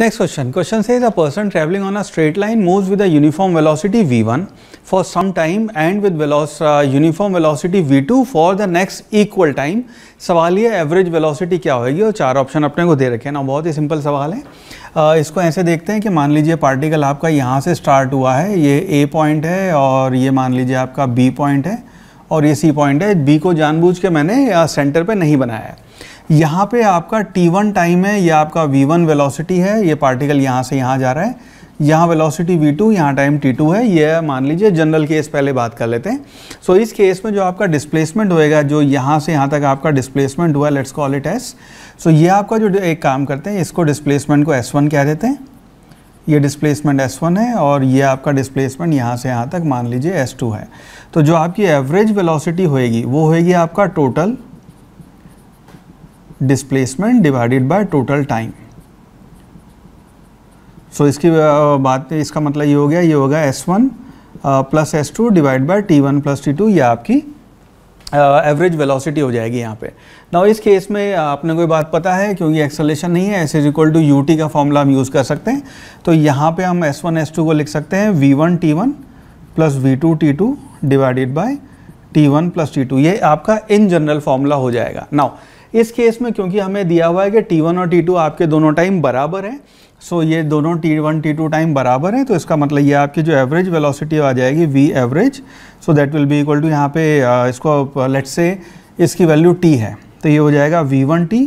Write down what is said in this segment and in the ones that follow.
Next question. Question says a person traveling on a straight line moves with a uniform velocity v1 for some time and with veloc uh, uniform velocity v2 for the next equal time. सवाल ये average velocity क्या होगी और चार option अपने को दे रखे हैं ना बहुत ही सिंपल सवाल है आ, इसको ऐसे देखते हैं कि मान लीजिए पार्टिकल आपका यहाँ से स्टार्ट हुआ है ये ए पॉइंट है और ये मान लीजिए आपका बी पॉइंट है और ये सी पॉइंट है बी को जानबूझ के मैंने सेंटर पे नहीं बनाया है यहाँ पे आपका t1 टाइम है ये आपका v1 वेलोसिटी है ये पार्टिकल यहाँ से यहाँ जा रहा है यहाँ वेलोसिटी v2 टू यहाँ टाइम t2 है ये मान लीजिए जनरल केस पहले बात कर लेते हैं सो so, इस केस में जो आपका डिस्प्लेसमेंट होएगा जो यहाँ से यहाँ तक आपका डिस्प्लेसमेंट हुआ let's call it S so ये आपका जो एक काम करते हैं इसको डिस्प्लेसमेंट को एस कह देते हैं ये डिस्प्लेसमेंट S1 है और ये आपका डिस्प्लेसमेंट यहाँ से यहाँ तक मान लीजिए S2 है तो जो आपकी एवरेज वेलोसिटी होएगी वो होएगी आपका total displacement divided by total time so इसकी बात इसका मतलब ये हो गया ये होगा S one plus S two divide by T one plus T two ये आपकी एवरेज uh, वेलोसिटी हो जाएगी यहाँ पे ना इस केस में आपने कोई बात पता है क्योंकि एक्सलेशन नहीं है S is equal to U T का फॉर्मूला हम यूज़ कर सकते हैं तो यहाँ पे हम एस वन एस टू को लिख सकते हैं V one T one plus V two T two divided by T one plus T two ये आपका इन जनरल फॉर्मूला हो जाएगा नाउ इस केस में क्योंकि हमें दिया हुआ है कि टी और टी आपके दोनों टाइम बराबर हैं सो so ये दोनों T1 T2 टाइम बराबर हैं तो इसका मतलब ये आपकी जो एवरेज वेलोसिटी आ जाएगी V average so that will be equal to यहाँ पे इसको लेट से इसकी वैल्यू टी है तो ये हो जाएगा V one T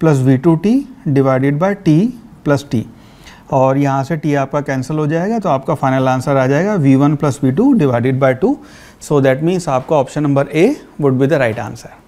plus V two T divided by T plus T और यहाँ से टी आपका कैंसिल हो जाएगा तो आपका फाइनल आंसर आ जाएगा V one plus V two divided by two so that means आपका option number A would be the right answer